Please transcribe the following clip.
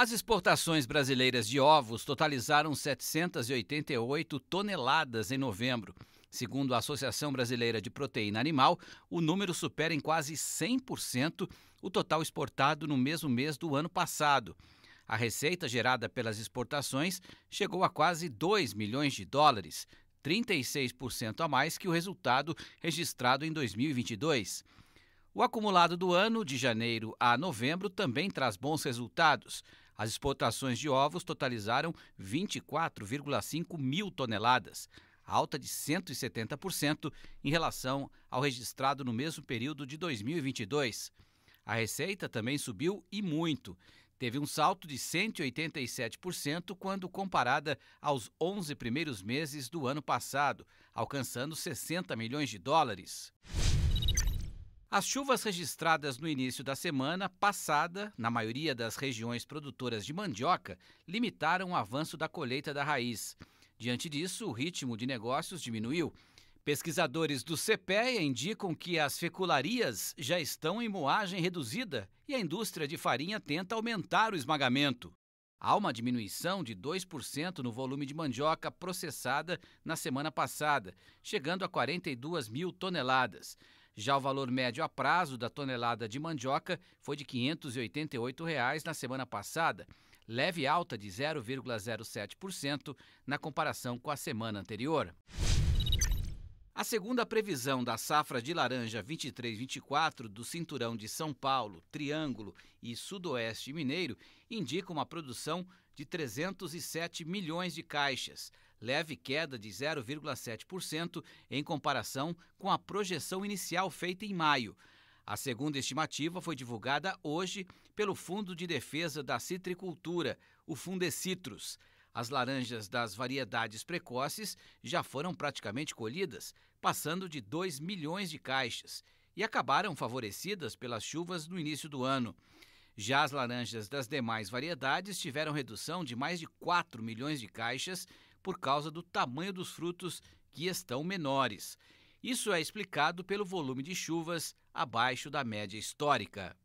As exportações brasileiras de ovos totalizaram 788 toneladas em novembro. Segundo a Associação Brasileira de Proteína Animal, o número supera em quase 100% o total exportado no mesmo mês do ano passado. A receita gerada pelas exportações chegou a quase 2 milhões de dólares, 36% a mais que o resultado registrado em 2022. O acumulado do ano, de janeiro a novembro, também traz bons resultados. As exportações de ovos totalizaram 24,5 mil toneladas, alta de 170% em relação ao registrado no mesmo período de 2022. A receita também subiu e muito. Teve um salto de 187% quando comparada aos 11 primeiros meses do ano passado, alcançando 60 milhões de dólares. As chuvas registradas no início da semana passada, na maioria das regiões produtoras de mandioca, limitaram o avanço da colheita da raiz. Diante disso, o ritmo de negócios diminuiu. Pesquisadores do CPE indicam que as fecularias já estão em moagem reduzida e a indústria de farinha tenta aumentar o esmagamento. Há uma diminuição de 2% no volume de mandioca processada na semana passada, chegando a 42 mil toneladas. Já o valor médio a prazo da tonelada de mandioca foi de R$ 588 reais na semana passada, leve alta de 0,07% na comparação com a semana anterior. A segunda previsão da safra de laranja 23-24 do cinturão de São Paulo, Triângulo e Sudoeste Mineiro indica uma produção de 307 milhões de caixas, leve queda de 0,7% em comparação com a projeção inicial feita em maio. A segunda estimativa foi divulgada hoje pelo Fundo de Defesa da Citricultura, o Fundecitrus. As laranjas das variedades precoces já foram praticamente colhidas, passando de 2 milhões de caixas, e acabaram favorecidas pelas chuvas no início do ano. Já as laranjas das demais variedades tiveram redução de mais de 4 milhões de caixas por causa do tamanho dos frutos que estão menores. Isso é explicado pelo volume de chuvas abaixo da média histórica.